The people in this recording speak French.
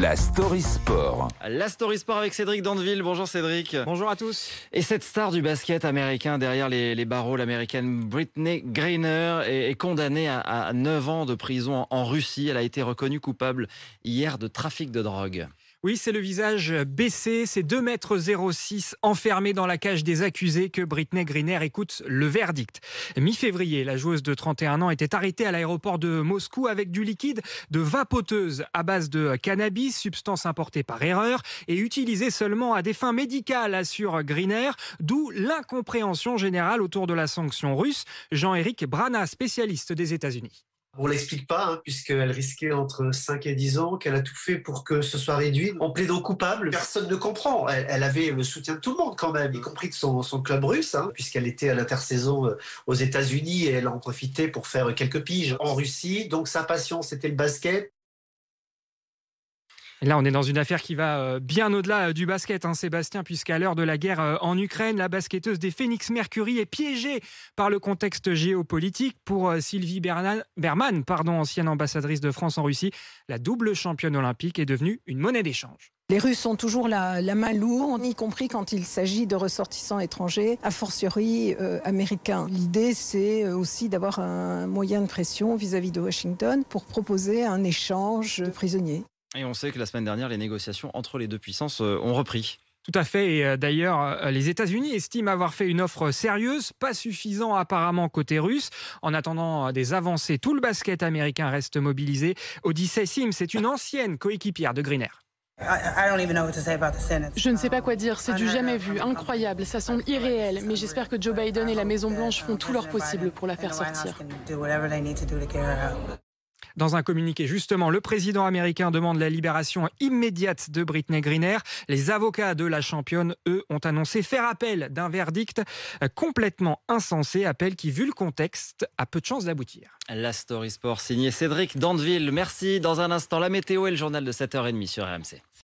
La Story Sport. La Story Sport avec Cédric Dandeville. Bonjour Cédric. Bonjour à tous. Et cette star du basket américain derrière les, barreaux, l'américaine Britney Greiner est, condamnée à, 9 ans de prison en Russie. Elle a été reconnue coupable hier de trafic de drogue. Oui, c'est le visage baissé, c'est 2 mètres 06 enfermé dans la cage des accusés que Britney Griner écoute le verdict. Mi-février, la joueuse de 31 ans était arrêtée à l'aéroport de Moscou avec du liquide de vapoteuse à base de cannabis, substance importée par erreur et utilisée seulement à des fins médicales, assure Griner, d'où l'incompréhension générale autour de la sanction russe. Jean-Éric Brana, spécialiste des États-Unis. On l'explique pas, hein, puisqu'elle risquait entre 5 et 10 ans, qu'elle a tout fait pour que ce soit réduit. En plaidant coupable, personne ne comprend. Elle, avait le soutien de tout le monde quand même, y compris de son, club russe, hein, puisqu'elle était à l'intersaison euh, aux États-Unis et elle en profitait pour faire quelques piges en Russie. Donc sa passion, c'était le basket. Là, on est dans une affaire qui va euh, bien au-delà euh, du basket, hein, Sébastien, puisqu'à l'heure de la guerre euh, en Ukraine, la basketteuse des Phoenix Mercury est piégée par le contexte géopolitique. Pour Sylvie Berman, pardon, ancienne ambassadrice de France en Russie, la double championne olympique est devenue une monnaie d'échange. Les Russes ont toujours la, main lourde, y compris quand il s'agit de ressortissants étrangers, a fortiori américains. L'idée, c'est aussi d'avoir un moyen de pression vis-à-vis -vis de Washington pour proposer un échange de prisonniers. Et on sait que la semaine dernière, les négociations entre les deux puissances euh, ont repris. Tout à fait. Et euh, d'ailleurs, euh, les États-Unis estiment avoir fait une offre sérieuse, pas suffisant apparemment côté russe. En attendant des avancées, tout le basket américain reste mobilisé. Odyssey Sim, c'est une ancienne coéquipière de Greener. Je ne sais pas quoi dire, c'est du jamais vu, incroyable, ça semble irréel, mais j'espère que Joe Biden et la Maison Blanche font tout leur possible pour la faire sortir. Dans un communiqué, justement, le président américain demande la libération immédiate de Britney Griner. Les avocats de la championne, eux, ont annoncé faire appel d'un verdict complètement insensé, appel qui, vu le contexte, a peu de chances d'aboutir. La Story Sport signée Cédric Dandeville. Merci. Dans un instant, la météo et le journal de 7h30 sur RMC.